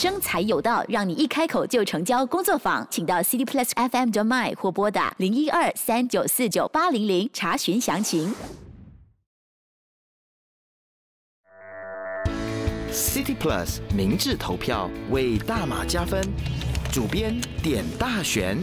生财有道，让你一开口就成交。工作坊，请到 City Plus FM 的 m 或拨打零一二三九四九八零零查询详情。City Plus 明智投票为大马加分。主编：点大选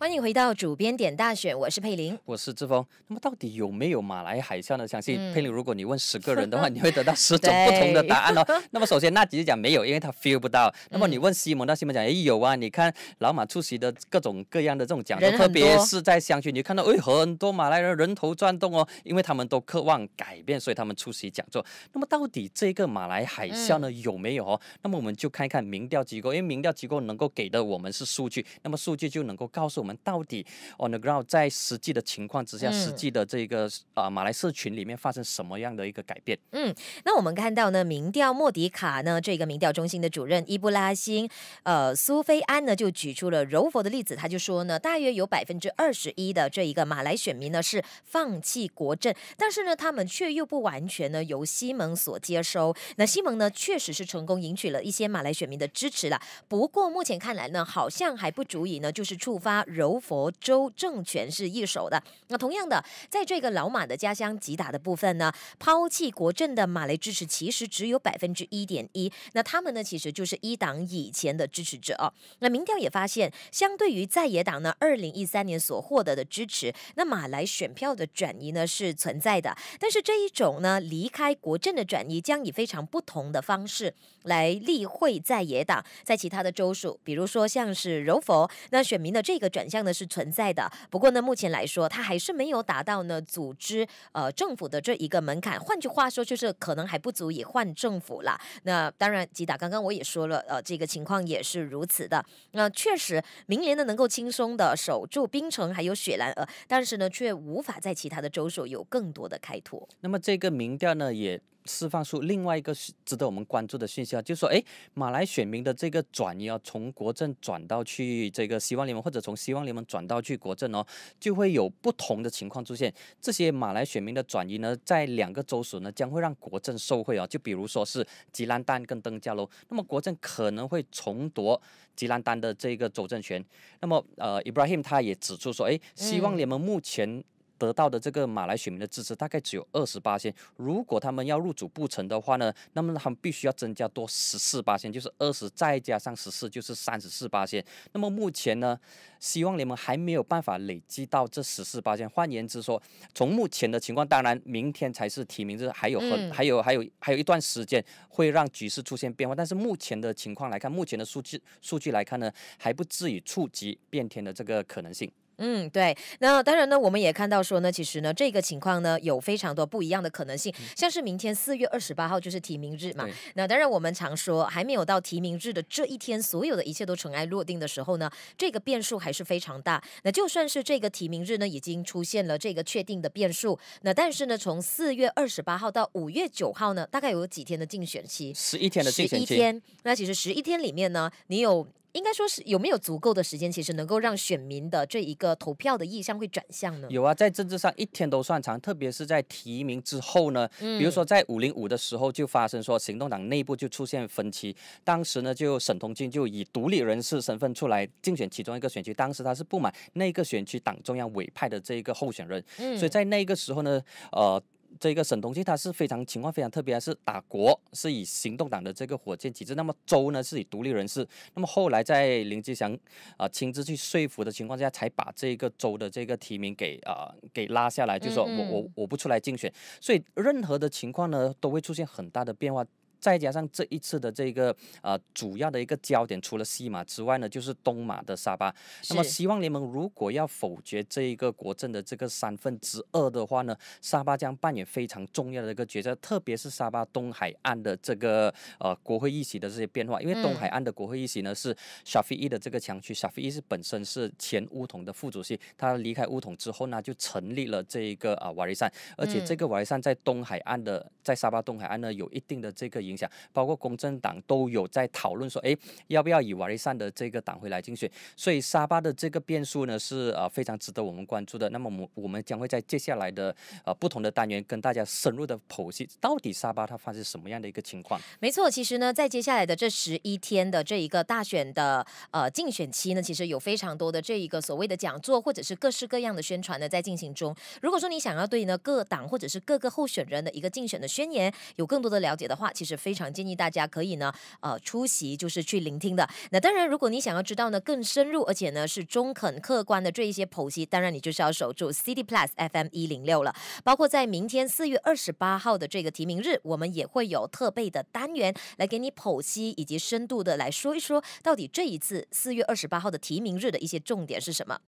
欢迎回到主编点大选，我是佩玲，我是志峰。那么到底有没有马来海啸呢？相信佩玲，如果你问十个人的话，你会得到十种不同的答案哦。那么首先娜吉就讲没有，因为他 feel 不到。那么你问西蒙，那西蒙讲有啊，你看老马出席的各种各样的这种讲座，特别是在乡区，你就看到哎，很多马来人人头转动哦，因为他们都渴望改变，所以他们出席讲座。那么到底这个马来海啸呢有没有哦？那么我们就看一看民调机构，因为民调机构能够给的我们是数据，那么数据就能够告诉我们。我们到底 on the ground 在实际的情况之下，实际的这个啊马来社群里面发生什么样的一个改变？嗯，那我们看到呢，民调莫迪卡呢这个民调中心的主任伊布拉辛，呃苏菲安呢就举出了柔佛的例子，他就说呢，大约有百分之二十一的这一个马来选民呢是放弃国政，但是呢他们却又不完全呢由西蒙所接收。那西蒙呢确实是成功赢取了一些马来选民的支持了，不过目前看来呢，好像还不足以呢就是触发。柔佛州政权是一手的。那同样的，在这个老马的家乡吉打的部分呢，抛弃国政的马来支持其实只有百分之一点一。那他们呢，其实就是一党以前的支持者哦。那民调也发现，相对于在野党呢，二零一三年所获得的支持，那马来选票的转移呢是存在的。但是这一种呢，离开国政的转移将以非常不同的方式来例会在野党，在其他的州属，比如说像是柔佛，那选民的这个转。像的是存在的，不过呢，目前来说，它还是没有达到呢组织呃政府的这一个门槛。换句话说，就是可能还不足以换政府啦。那当然，吉打刚刚我也说了，呃，这个情况也是如此的。那确实，明年呢能够轻松的守住槟城还有雪兰莪，但是呢，却无法在其他的州属有更多的开拓。那么这个民调呢也释放出另外一个值得我们关注的讯息啊，就是说，哎，马来选民的这个转移啊，从国政转到去这个希望联盟，或者从希望。希望联盟转到去国政哦，就会有不同的情况出现。这些马来选民的转移呢，在两个州属呢，将会让国政受惠哦。就比如说是吉兰丹跟登加楼，那么国政可能会重夺吉兰丹的这个州政权。那么，呃，Ibrahim 他也指出说，哎，希望联盟目前。得到的这个马来选民的支持大概只有二十八线，如果他们要入主不成的话呢，那么他们必须要增加多十四八线，就是二十再加上十四就是三十四八线。那么目前呢，希望联盟还没有办法累积到这十四八线。换言之说，从目前的情况，当然明天才是提名日，还有很还有还有还有一段时间会让局势出现变化，但是目前的情况来看，目前的数据数据来看呢，还不至于触及变天的这个可能性。嗯，对，那当然呢，我们也看到说呢，其实呢，这个情况呢，有非常多不一样的可能性，像是明天四月二十八号就是提名日嘛。那当然，我们常说还没有到提名日的这一天，所有的一切都尘埃落定的时候呢，这个变数还是非常大。那就算是这个提名日呢，已经出现了这个确定的变数，那但是呢，从四月二十八号到五月九号呢，大概有几天的竞选期？十一天的竞选期。那其实十一天里面呢，你有？应该说是有没有足够的时间，其实能够让选民的这一个投票的意向会转向呢？有啊，在政治上一天都算长，特别是在提名之后呢，比如说在五零五的时候就发生说行动党内部就出现分歧，当时呢就沈通俊就以独立人士身份出来竞选其中一个选区，当时他是不满那个选区党中央委派的这一个候选人，所以在那个时候呢，呃。这个沈同庆他是非常情况非常特别，是打国是以行动党的这个火箭体制，那么周呢是以独立人士，那么后来在林吉祥啊亲自去说服的情况下，才把这个周的这个提名给啊给拉下来，就说我我我不出来竞选，所以任何的情况呢都会出现很大的变化。再加上这一次的这个呃主要的一个焦点，除了西马之外呢，就是东马的沙巴。那么，希望联盟如果要否决这一个国政的这个三分之二的话呢，沙巴将扮演非常重要的一个角色，特别是沙巴东海岸的这个呃国会议席的这些变化。因为东海岸的国会议席呢是沙菲伊的这个强区，沙菲伊是本身是前乌统的副主席，他离开乌统之后呢，就成立了这一个啊瓦利善，而且这个瓦利善在东海岸的在沙巴东海岸呢有一定的这个。影响，包括公正党都有在讨论说，哎，要不要以瓦利善的这个党会来竞选？所以沙巴的这个变数呢，是呃非常值得我们关注的。那么我我们将会在接下来的呃不同的单元跟大家深入的剖析，到底沙巴它发生什么样的一个情况？没错，其实呢，在接下来的这十一天的这一个大选的呃竞选期呢，其实有非常多的这一个所谓的讲座或者是各式各样的宣传呢在进行中。如果说你想要对呢各党或者是各个候选人的一个竞选的宣言有更多的了解的话，其实非常建议大家可以呢，呃，出席就是去聆听的。那当然，如果你想要知道呢更深入，而且呢是中肯客观的这一些剖析，当然你就是要守住 City Plus FM 一零六了。包括在明天四月二十八号的这个提名日，我们也会有特备的单元来给你剖析，以及深度的来说一说，到底这一次四月二十八号的提名日的一些重点是什么。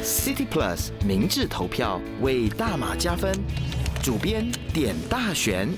City Plus 明智投票为大马加分，主编点大选。